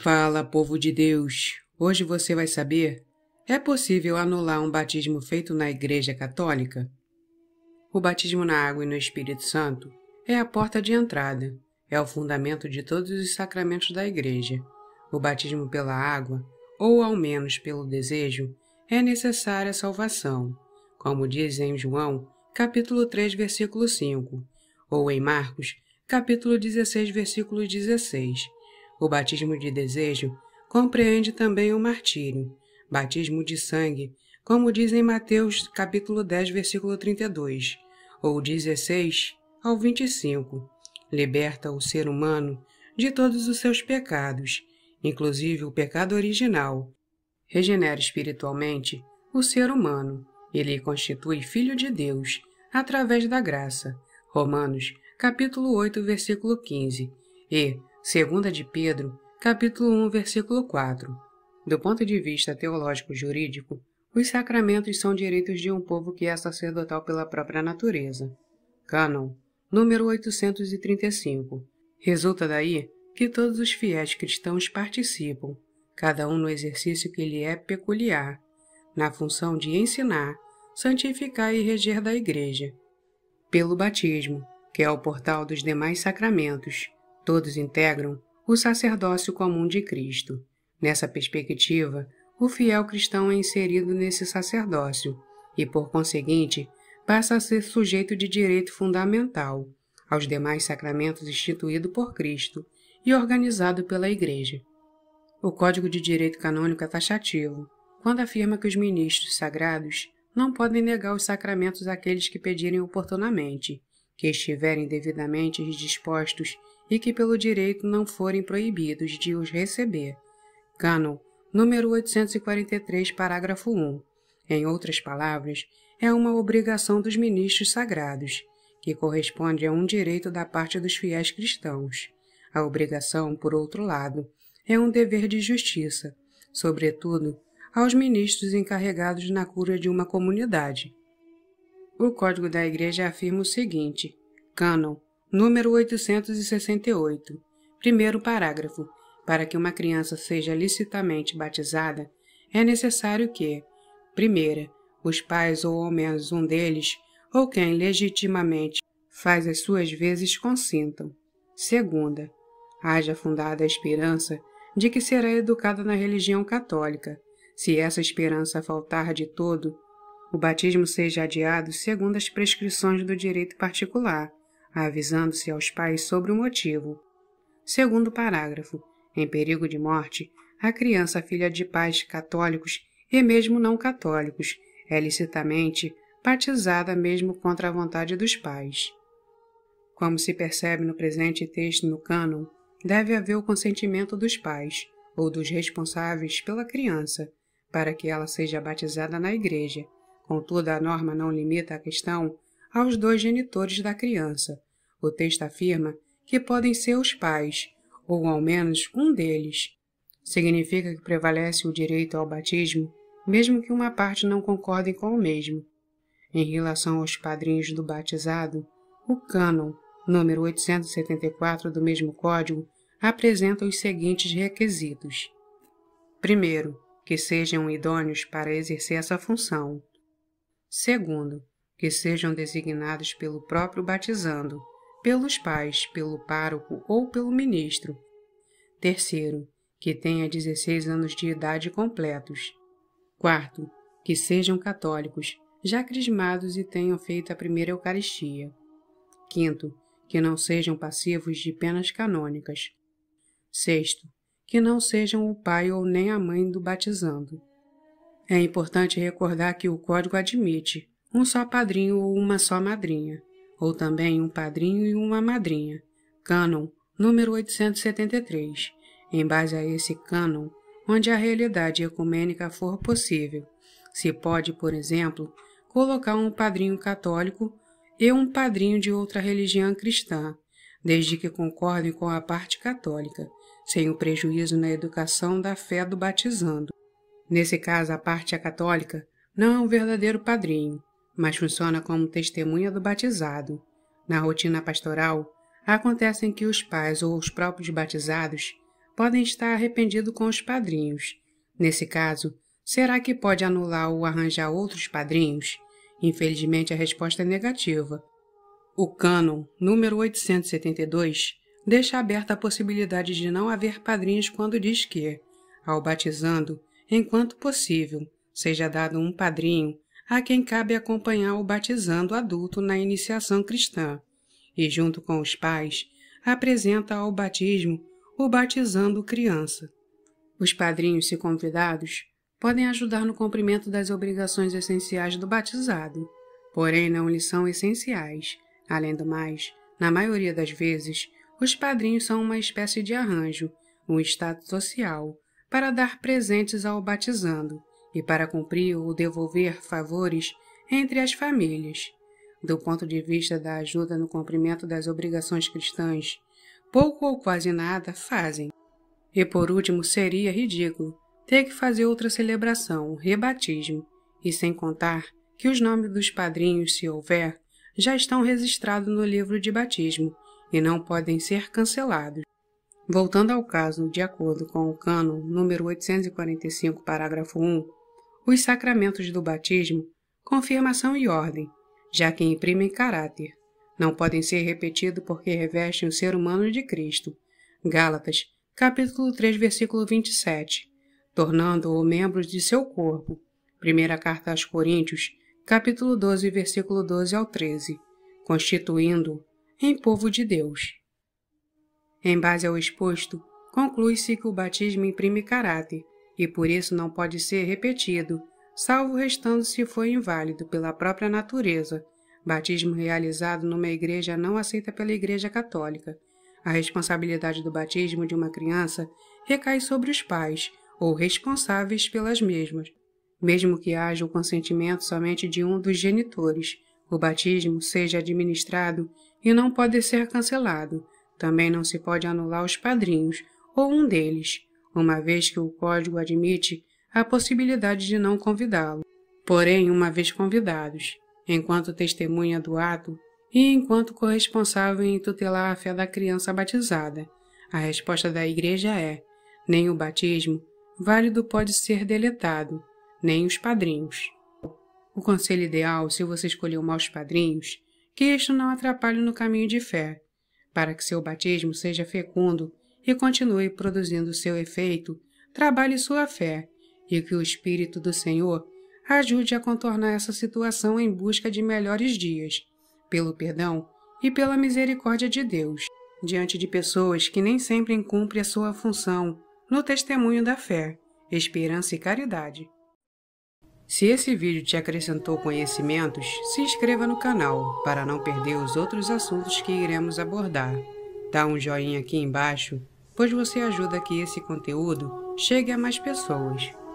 Fala, povo de Deus! Hoje você vai saber: é possível anular um batismo feito na Igreja Católica? O batismo na água e no Espírito Santo é a porta de entrada, é o fundamento de todos os sacramentos da Igreja. O batismo pela água, ou ao menos pelo desejo, é necessária a salvação, como diz em João, capítulo 3, versículo 5, ou em Marcos, capítulo 16, versículo 16 o batismo de desejo compreende também o martírio, batismo de sangue, como diz em Mateus capítulo 10, versículo 32, ou 16 ao 25. Liberta o ser humano de todos os seus pecados, inclusive o pecado original. Regenera espiritualmente o ser humano. Ele constitui filho de Deus através da graça. Romanos capítulo 8, versículo 15. E, Segunda de Pedro, capítulo 1, versículo 4. Do ponto de vista teológico-jurídico, os sacramentos são direitos de um povo que é sacerdotal pela própria natureza. Cânon, número 835. Resulta daí que todos os fiéis cristãos participam, cada um no exercício que lhe é peculiar, na função de ensinar, santificar e reger da Igreja. Pelo batismo, que é o portal dos demais sacramentos, Todos integram o sacerdócio comum de Cristo. Nessa perspectiva, o fiel cristão é inserido nesse sacerdócio e, por conseguinte, passa a ser sujeito de direito fundamental aos demais sacramentos instituído por Cristo e organizado pela Igreja. O Código de Direito Canônico é taxativo quando afirma que os ministros sagrados não podem negar os sacramentos àqueles que pedirem oportunamente, que estiverem devidamente dispostos e que pelo direito não forem proibidos de os receber. Canon número 843, parágrafo 1. Em outras palavras, é uma obrigação dos ministros sagrados, que corresponde a um direito da parte dos fiéis cristãos. A obrigação, por outro lado, é um dever de justiça, sobretudo aos ministros encarregados na cura de uma comunidade. O Código da Igreja afirma o seguinte: Cânon número 868. Primeiro parágrafo. Para que uma criança seja licitamente batizada, é necessário que, primeira, os pais ou ao menos um deles, ou quem legitimamente faz as suas vezes consintam. Segunda, haja fundada a esperança de que será educada na religião católica. Se essa esperança faltar de todo, o batismo seja adiado segundo as prescrições do direito particular, avisando-se aos pais sobre o motivo. Segundo parágrafo, em perigo de morte, a criança filha de pais católicos e mesmo não católicos é licitamente batizada mesmo contra a vontade dos pais. Como se percebe no presente texto no cânon, deve haver o consentimento dos pais ou dos responsáveis pela criança para que ela seja batizada na igreja. Contudo, a norma não limita a questão aos dois genitores da criança, o texto afirma que podem ser os pais, ou ao menos um deles. Significa que prevalece o direito ao batismo, mesmo que uma parte não concorde com o mesmo. Em relação aos padrinhos do batizado, o cânon número 874 do mesmo Código apresenta os seguintes requisitos. Primeiro, que sejam idôneos para exercer essa função. Segundo, que sejam designados pelo próprio batizando, pelos pais, pelo pároco ou pelo ministro. Terceiro, que tenha 16 anos de idade completos. Quarto, que sejam católicos, já crismados e tenham feito a primeira Eucaristia. Quinto, que não sejam passivos de penas canônicas. Sexto, que não sejam o pai ou nem a mãe do batizando. É importante recordar que o código admite um só padrinho ou uma só madrinha ou também um padrinho e uma madrinha, cânon número 873, em base a esse cânon, onde a realidade ecumênica for possível. Se pode, por exemplo, colocar um padrinho católico e um padrinho de outra religião cristã, desde que concordem com a parte católica, sem o prejuízo na educação da fé do batizando. Nesse caso, a parte é católica não é um verdadeiro padrinho, mas funciona como testemunha do batizado. Na rotina pastoral, acontecem que os pais ou os próprios batizados podem estar arrependidos com os padrinhos. Nesse caso, será que pode anular ou arranjar outros padrinhos? Infelizmente, a resposta é negativa. O cânon número 872 deixa aberta a possibilidade de não haver padrinhos quando diz que, ao batizando, enquanto possível, seja dado um padrinho a quem cabe acompanhar o batizando adulto na iniciação cristã, e junto com os pais, apresenta ao batismo o batizando criança. Os padrinhos, se convidados, podem ajudar no cumprimento das obrigações essenciais do batizado, porém não lhe são essenciais. Além do mais, na maioria das vezes, os padrinhos são uma espécie de arranjo, um status social, para dar presentes ao batizando, e para cumprir ou devolver favores entre as famílias. Do ponto de vista da ajuda no cumprimento das obrigações cristãs, pouco ou quase nada fazem. E por último, seria ridículo ter que fazer outra celebração, o rebatismo, e sem contar que os nomes dos padrinhos, se houver, já estão registrados no livro de batismo e não podem ser cancelados. Voltando ao caso, de acordo com o cano número 845, parágrafo 1, os sacramentos do batismo, confirmação e ordem, já que imprimem caráter. Não podem ser repetidos porque revestem o ser humano de Cristo. Gálatas, capítulo 3, versículo 27, tornando-o membro de seu corpo. Primeira carta aos Coríntios, capítulo 12, versículo 12 ao 13, constituindo-o em povo de Deus. Em base ao exposto, conclui-se que o batismo imprime caráter, e por isso não pode ser repetido, salvo restando se for inválido pela própria natureza. Batismo realizado numa igreja não aceita pela Igreja Católica. A responsabilidade do batismo de uma criança recai sobre os pais, ou responsáveis pelas mesmas, mesmo que haja o consentimento somente de um dos genitores. O batismo seja administrado e não pode ser cancelado. Também não se pode anular os padrinhos ou um deles uma vez que o código admite a possibilidade de não convidá-lo. Porém, uma vez convidados, enquanto testemunha do ato e enquanto corresponsável em tutelar a fé da criança batizada, a resposta da Igreja é: nem o batismo válido pode ser deletado, nem os padrinhos. O conselho ideal, se você escolheu maus padrinhos, que isto não atrapalhe no caminho de fé. Para que seu batismo seja fecundo, e continue produzindo seu efeito, trabalhe sua fé e que o Espírito do Senhor ajude a contornar essa situação em busca de melhores dias, pelo perdão e pela misericórdia de Deus, diante de pessoas que nem sempre cumprem a sua função no testemunho da fé, esperança e caridade. Se esse vídeo te acrescentou conhecimentos, se inscreva no canal para não perder os outros assuntos que iremos abordar. Dá um joinha aqui embaixo pois você ajuda que esse conteúdo chegue a mais pessoas.